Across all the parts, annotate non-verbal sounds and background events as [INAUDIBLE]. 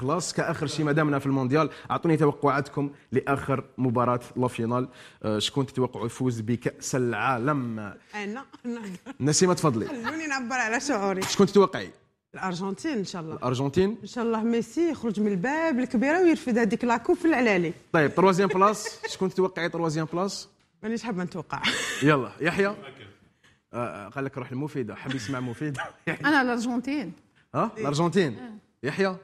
خلاص كاخر شيء ما دامنا في المونديال اعطوني توقعاتكم لاخر مباراه لا فينال آه، شكون تتوقعوا يفوز بكاس العالم انا نسيمه تفضلي خلوني نعبر على شعوري شكون تتوقعي الارجنتين ان شاء الله الارجنتين ان شاء الله ميسي يخرج من الباب الكبيره ويرفد هذيك لاكوب في العلالي طيب تروازيام بلاس شكون تتوقعي تروازيام بلاس مانيش حابه نتوقع يلا يحيى آه، آه، قال لك روح المفيده حاب يسمع مفيده انا الارجنتين ها الارجنتين إيه. يحيى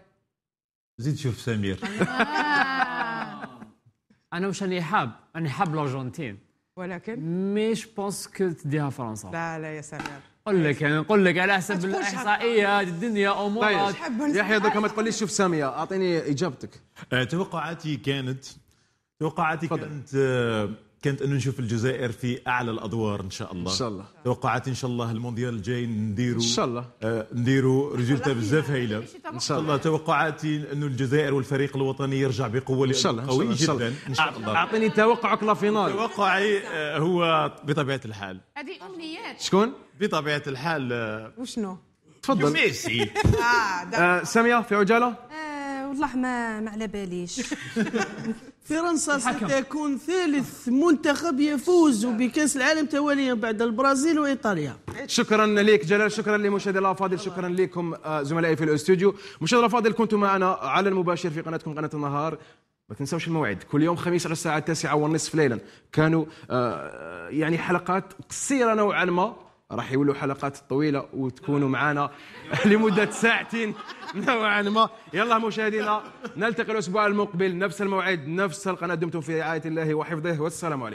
زيد شوف سمير آه. [LAUGHS] انا مش راني حاب راني حاب الارجنتين ولكن مي جو بونس كو تديها فرنسا لا لا يا سمير نقول لك يعني نقول لك على حسب الاحصائيه هذه الدنيا امور طيب. يحيى دوكا ما تقوليش شوف ساميه اعطيني اجابتك آه، توقعاتي كانت توقعاتي كانت آه، كنت انه نشوف الجزائر في اعلى الادوار ان شاء الله ان شاء الله توقعات ان شاء الله المونديال الجاي نديروا ان شاء الله نديروا رجلتها بزاف هايله ان شاء الله توقعاتي انه الجزائر والفريق الوطني يرجع بقوه ان شاء الله قوي إن شاء الله. جدا ان شاء الله اعطيني توقعك لافينال توقعي هو بطبيعه الحال هذه امنيات شكون بطبيعه الحال وشنو تفضل ميسي اه ساميه في عجاله والله ما ما على باليش [LAUGHS] فرنسا ستكون ثالث منتخب يفوز بكاس العالم تواليا بعد البرازيل وايطاليا شكرا لك جلال شكرا لمشاهدي الافاضل شكرا لكم آه، زملائي في الاستوديو مشاهدي الافاضل كنتم معنا على المباشر في قناتكم قناه النهار ما تنساوش الموعد كل يوم خميس على الساعه التاسعه والنصف ليلا كانوا آه، يعني حلقات قصيره نوعا ما راح يولوا حلقات طويله وتكونوا معنا [LAUGHS] لمده ساعتين نوعا ما يلا مشاهدينا نلتقي الاسبوع المقبل نفس الموعد نفس القناه دمتم في رعايه الله وحفظه والسلام عليكم